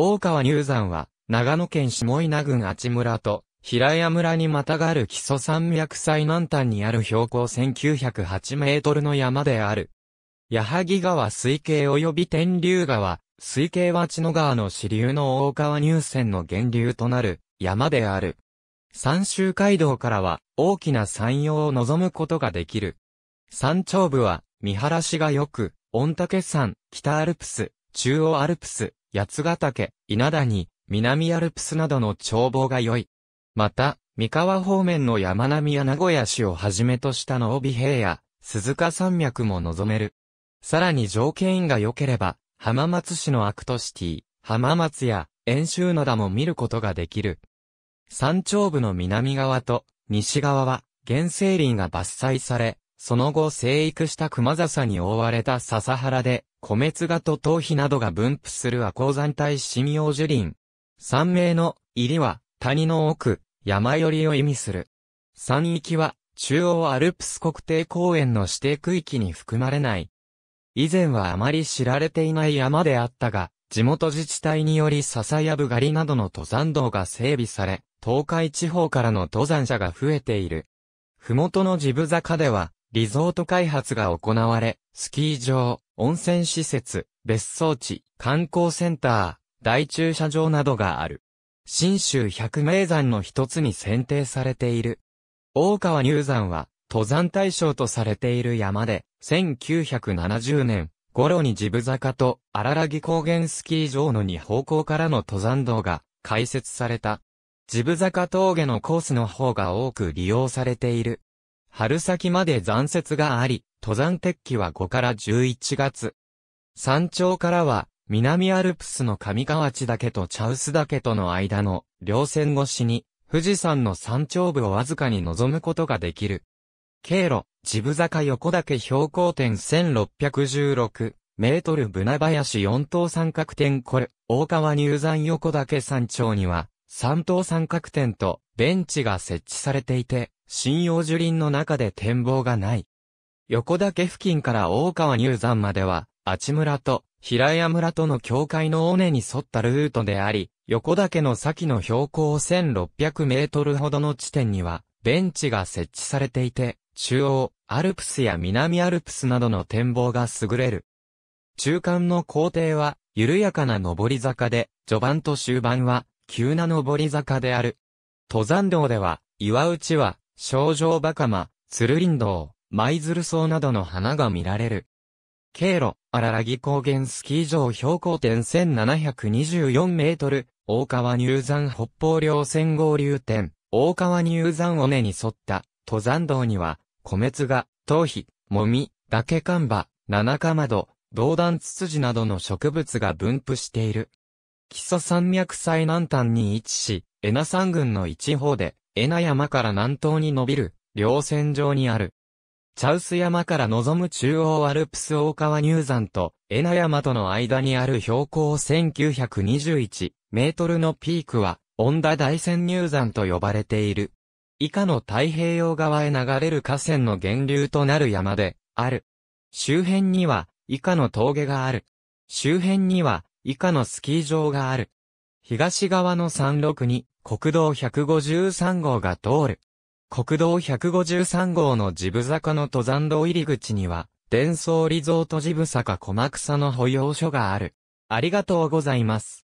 大川入山は、長野県下稲郡阿智村と、平屋村にまたがる基礎山脈最南端にある標高1908メートルの山である。矢作川水系及び天竜川、水系は千野川の支流の大川入線の源流となる山である。山州街道からは大きな山陽を望むことができる。山頂部は見晴らしが良く、御嶽山、北アルプス、中央アルプス、八ヶ岳、稲谷、南アルプスなどの眺望が良い。また、三河方面の山並みや名古屋市をはじめとしたの帯平野、鈴鹿山脈も望める。さらに条件が良ければ、浜松市のアクトシティ、浜松や、遠州田も見ることができる。山頂部の南側と西側は原生林が伐採され、その後生育した熊笹に覆われた笹原で米津賀と頭皮などが分布する亜鉱山帯針葉樹林。山名の入りは谷の奥、山寄りを意味する。山域は中央アルプス国定公園の指定区域に含まれない。以前はあまり知られていない山であったが、地元自治体により笹やぶ狩りなどの登山道が整備され、東海地方からの登山者が増えている。麓のジブ坂では、リゾート開発が行われ、スキー場、温泉施設、別荘地、観光センター、大駐車場などがある。新州百名山の一つに選定されている。大川入山は、登山対象とされている山で、1970年頃にジブ坂と荒らぎ高原スキー場の2方向からの登山道が開設された。ジブ坂峠のコースの方が多く利用されている。春先まで残雪があり、登山鉄器は5から11月。山頂からは、南アルプスの上河内岳と茶臼岳との間の稜線越しに、富士山の山頂部をわずかに望むことができる。経路、ジブ坂横岳標高点1616メートル船林四等三角点これ、大川入山横岳山頂には、三等三角点とベンチが設置されていて、新葉樹林の中で展望がない。横岳付近から大川入山までは、阿智村と平屋村との境界の尾根に沿ったルートであり、横岳の先の標高1600メートルほどの地点には、ベンチが設置されていて、中央、アルプスや南アルプスなどの展望が優れる。中間の工程は、緩やかな上り坂で、序盤と終盤は、急な上り坂である。登山道では、岩内は、頂上バカマ、鶴林道、舞鶴草などの花が見られる。経路、荒らぎ高原スキー場標高点1724メートル、大川入山北方稜線合流点、大川入山尾根に沿った登山道には、米津が、頭皮、もみ、竹カンバ、七かまど、銅弾ツツジなどの植物が分布している。基礎山脈最南端に位置し、江那山群の一方で、江那山から南東に伸びる、稜線上にある。茶臼山から望む中央アルプス大川入山と、江名山との間にある標高1921メートルのピークは、恩田大仙入山と呼ばれている。以下の太平洋側へ流れる河川の源流となる山で、ある。周辺には、以下の峠がある。周辺には、以下のスキー場がある。東側の山麓に、国道153号が通る。国道153号のジブ坂の登山道入り口には、伝送リゾートジブ坂小草の保養所がある。ありがとうございます。